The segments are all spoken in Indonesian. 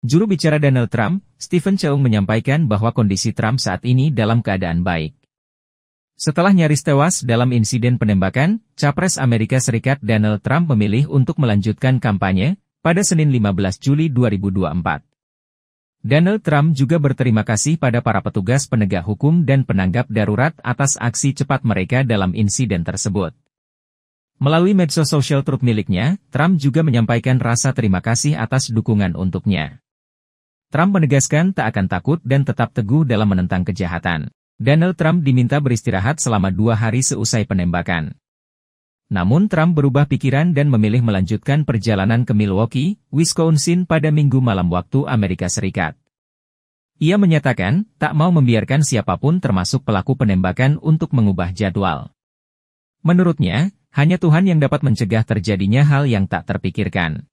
Juru bicara Donald Trump, Stephen Cheung menyampaikan bahwa kondisi Trump saat ini dalam keadaan baik. Setelah nyaris tewas dalam insiden penembakan, Capres Amerika Serikat Donald Trump memilih untuk melanjutkan kampanye pada Senin 15 Juli 2024. Donald Trump juga berterima kasih pada para petugas penegak hukum dan penanggap darurat atas aksi cepat mereka dalam insiden tersebut. Melalui medsos sosial truk miliknya, Trump juga menyampaikan rasa terima kasih atas dukungan untuknya. Trump menegaskan tak akan takut dan tetap teguh dalam menentang kejahatan. Donald Trump diminta beristirahat selama dua hari seusai penembakan. Namun Trump berubah pikiran dan memilih melanjutkan perjalanan ke Milwaukee, Wisconsin pada minggu malam waktu Amerika Serikat. Ia menyatakan, tak mau membiarkan siapapun termasuk pelaku penembakan untuk mengubah jadwal. Menurutnya, hanya Tuhan yang dapat mencegah terjadinya hal yang tak terpikirkan.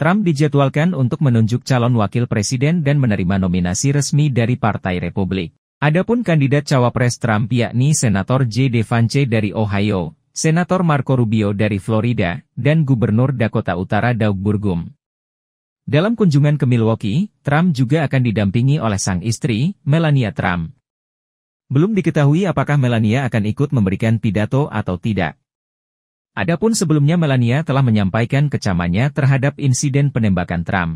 Trump dijadwalkan untuk menunjuk calon wakil presiden dan menerima nominasi resmi dari Partai Republik. Adapun kandidat cawapres Trump yakni Senator J. DeVance dari Ohio, Senator Marco Rubio dari Florida, dan Gubernur Dakota Utara Doug Burgum. Dalam kunjungan ke Milwaukee, Trump juga akan didampingi oleh sang istri, Melania Trump. Belum diketahui apakah Melania akan ikut memberikan pidato atau tidak. Adapun sebelumnya Melania telah menyampaikan kecamannya terhadap insiden penembakan Trump,